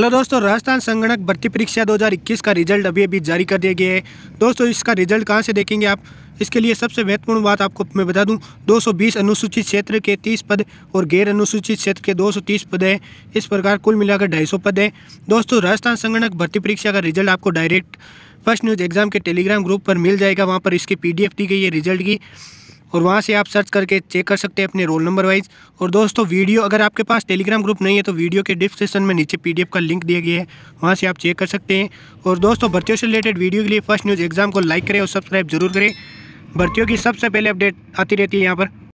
hello दोस्तों राजस्थान संगणक भर्ती परीक्षा 2021 का रिजल्ट अभी अभी जारी कर दिया गया है दोस्तों इसका रिजल्ट कहाँ से देखेंगे आप इसके लिए सबसे महत्वपूर्ण बात आपको मैं बता दूं 220 अनुसूचित क्षेत्र के 30 पद और गैर अनुसूचित क्षेत्र के 230 पद हैं इस प्रकार कुल मिलाकर ढाई पद हैं दोस्तों राजस्थान संगणक भर्ती परीक्षा का रिजल्ट आपको डायरेक्ट फर्स्ट न्यूज़ एग्जाम के टेलीग्राम ग्रुप पर मिल जाएगा वहाँ पर इसकी पी दी गई है रिजल्ट की और वहाँ से आप सर्च करके चेक कर सकते हैं अपने रोल नंबर वाइज और दोस्तों वीडियो अगर आपके पास टेलीग्राम ग्रुप नहीं है तो वीडियो के डिस्क्रिप्शन में नीचे पी का लिंक दिया गया है वहाँ से आप चेक कर सकते हैं और दोस्तों भर्तियों से रिलेटेड वीडियो के लिए फर्स्ट न्यूज़ एग्जाम को लाइक करें और सब्सक्राइब जरूर करें भर्तियों की सबसे पहले अपडेट आती रहती है यहाँ पर